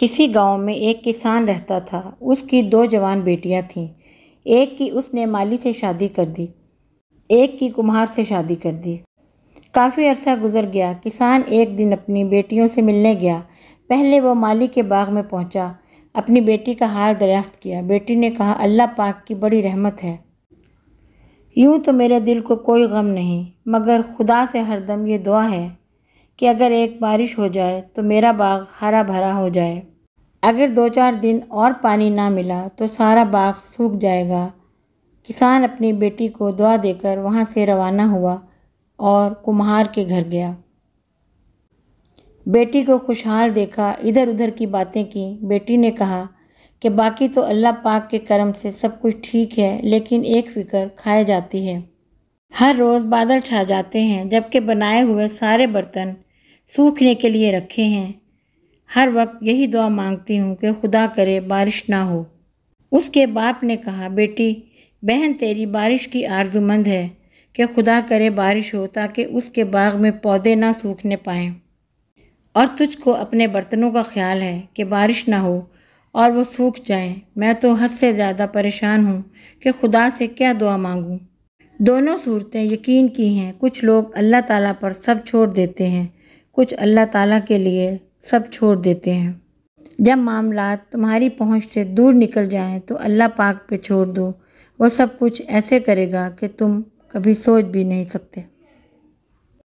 किसी गांव में एक किसान रहता था उसकी दो जवान बेटियां थीं एक की उसने माली से शादी कर दी एक की कुम्हार से शादी कर दी काफ़ी अरसा गुजर गया किसान एक दिन अपनी बेटियों से मिलने गया पहले वो माली के बाग में पहुंचा अपनी बेटी का हाल दरियाफ्त किया बेटी ने कहा अल्लाह पाक की बड़ी रहमत है यूं तो मेरे दिल को कोई गम नहीं मगर खुदा से हरदम ये दुआ है कि अगर एक बारिश हो जाए तो मेरा बाग हरा भरा हो जाए अगर दो चार दिन और पानी ना मिला तो सारा बाग सूख जाएगा किसान अपनी बेटी को दुआ देकर वहाँ से रवाना हुआ और कुम्हार के घर गया बेटी को खुशहाल देखा इधर उधर की बातें की बेटी ने कहा कि बाकी तो अल्लाह पाक के करम से सब कुछ ठीक है लेकिन एक फिक्र खाए जाती है हर रोज़ बादल छा जाते हैं जबकि बनाए हुए सारे बर्तन सूखने के लिए रखे हैं हर वक्त यही दुआ मांगती हूँ कि खुदा करे बारिश ना हो उसके बाप ने कहा बेटी बहन तेरी बारिश की आर्जूमंद है कि खुदा करे बारिश हो ताकि उसके बाग में पौधे ना सूखने पाएँ और तुझको अपने बर्तनों का ख्याल है कि बारिश ना हो और वो सूख जाएं मैं तो हद से ज़्यादा परेशान हूँ कि खुदा से क्या दुआ मांगूँ दोनों सूरतें यकीन की हैं कुछ लोग अल्लाह ताला पर सब छोड़ देते हैं कुछ अल्लाह ताला के लिए सब छोड़ देते हैं जब मामला तुम्हारी पहुंच से दूर निकल जाएं तो अल्लाह पाक पे छोड़ दो वो सब कुछ ऐसे करेगा कि तुम कभी सोच भी नहीं सकते